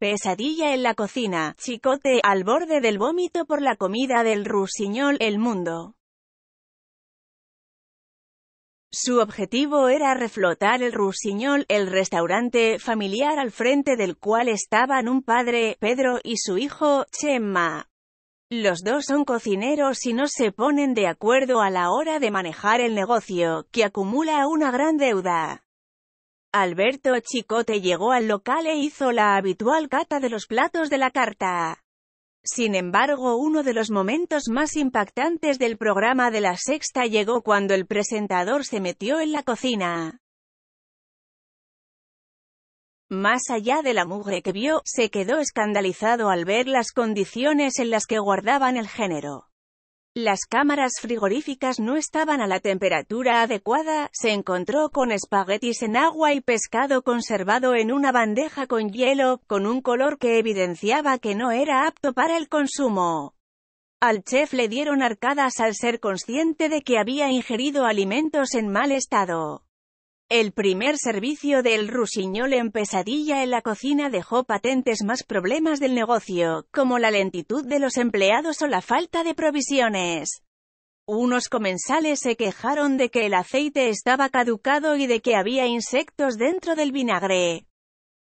Pesadilla en la cocina, chicote al borde del vómito por la comida del rusiñol, el mundo. Su objetivo era reflotar el Rusiñol, el restaurante familiar al frente del cual estaban un padre, Pedro, y su hijo, Chema. Los dos son cocineros y no se ponen de acuerdo a la hora de manejar el negocio, que acumula una gran deuda. Alberto Chicote llegó al local e hizo la habitual cata de los platos de la carta. Sin embargo, uno de los momentos más impactantes del programa de la sexta llegó cuando el presentador se metió en la cocina. Más allá de la mugre que vio, se quedó escandalizado al ver las condiciones en las que guardaban el género. Las cámaras frigoríficas no estaban a la temperatura adecuada, se encontró con espaguetis en agua y pescado conservado en una bandeja con hielo, con un color que evidenciaba que no era apto para el consumo. Al chef le dieron arcadas al ser consciente de que había ingerido alimentos en mal estado. El primer servicio del Rusiñol en pesadilla en la cocina dejó patentes más problemas del negocio, como la lentitud de los empleados o la falta de provisiones. Unos comensales se quejaron de que el aceite estaba caducado y de que había insectos dentro del vinagre.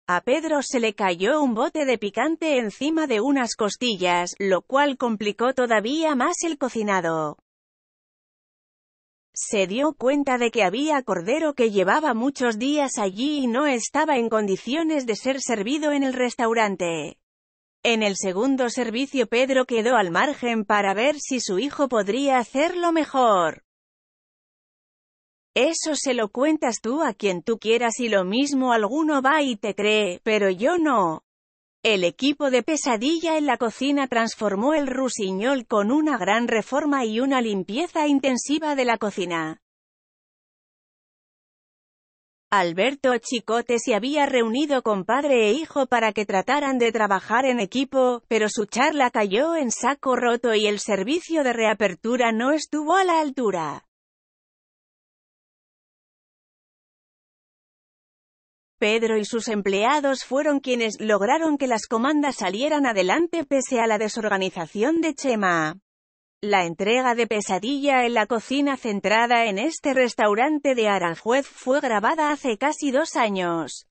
A Pedro se le cayó un bote de picante encima de unas costillas, lo cual complicó todavía más el cocinado se dio cuenta de que había cordero que llevaba muchos días allí y no estaba en condiciones de ser servido en el restaurante. En el segundo servicio Pedro quedó al margen para ver si su hijo podría hacerlo mejor. Eso se lo cuentas tú a quien tú quieras y lo mismo alguno va y te cree, pero yo no. El equipo de pesadilla en la cocina transformó el rusiñol con una gran reforma y una limpieza intensiva de la cocina. Alberto Chicote se había reunido con padre e hijo para que trataran de trabajar en equipo, pero su charla cayó en saco roto y el servicio de reapertura no estuvo a la altura. Pedro y sus empleados fueron quienes lograron que las comandas salieran adelante pese a la desorganización de Chema. La entrega de Pesadilla en la cocina centrada en este restaurante de Aranjuez fue grabada hace casi dos años.